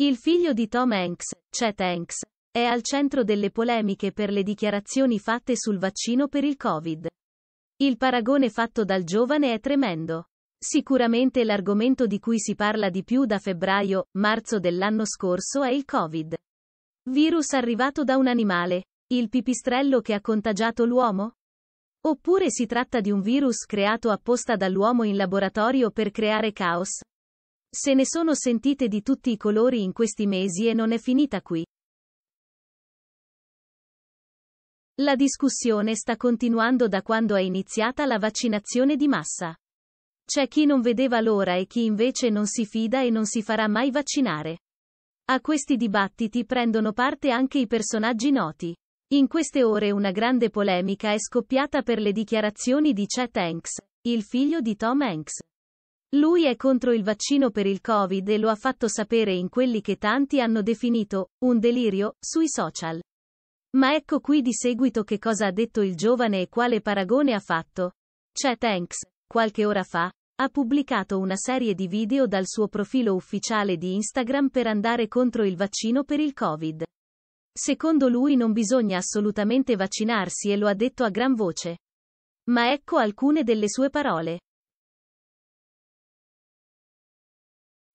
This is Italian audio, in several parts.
Il figlio di Tom Hanks, Chet Hanks, è al centro delle polemiche per le dichiarazioni fatte sul vaccino per il Covid. Il paragone fatto dal giovane è tremendo. Sicuramente l'argomento di cui si parla di più da febbraio-marzo dell'anno scorso è il Covid. Virus arrivato da un animale, il pipistrello che ha contagiato l'uomo? Oppure si tratta di un virus creato apposta dall'uomo in laboratorio per creare caos, se ne sono sentite di tutti i colori in questi mesi e non è finita qui. La discussione sta continuando da quando è iniziata la vaccinazione di massa. C'è chi non vedeva l'ora e chi invece non si fida e non si farà mai vaccinare. A questi dibattiti prendono parte anche i personaggi noti. In queste ore una grande polemica è scoppiata per le dichiarazioni di Chet Hanks, il figlio di Tom Hanks. Lui è contro il vaccino per il Covid e lo ha fatto sapere in quelli che tanti hanno definito un delirio sui social. Ma ecco qui di seguito che cosa ha detto il giovane e quale paragone ha fatto. Chet cioè, Hanks, qualche ora fa, ha pubblicato una serie di video dal suo profilo ufficiale di Instagram per andare contro il vaccino per il Covid. Secondo lui non bisogna assolutamente vaccinarsi e lo ha detto a gran voce. Ma ecco alcune delle sue parole.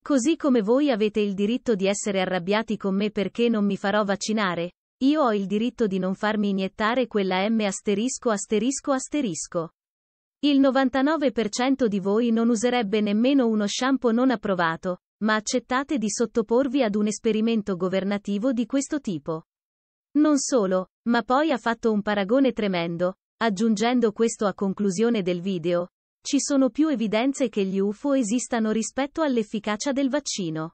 Così come voi avete il diritto di essere arrabbiati con me perché non mi farò vaccinare, io ho il diritto di non farmi iniettare quella M asterisco asterisco asterisco. Il 99% di voi non userebbe nemmeno uno shampoo non approvato, ma accettate di sottoporvi ad un esperimento governativo di questo tipo. Non solo, ma poi ha fatto un paragone tremendo, aggiungendo questo a conclusione del video, ci sono più evidenze che gli UFO esistano rispetto all'efficacia del vaccino.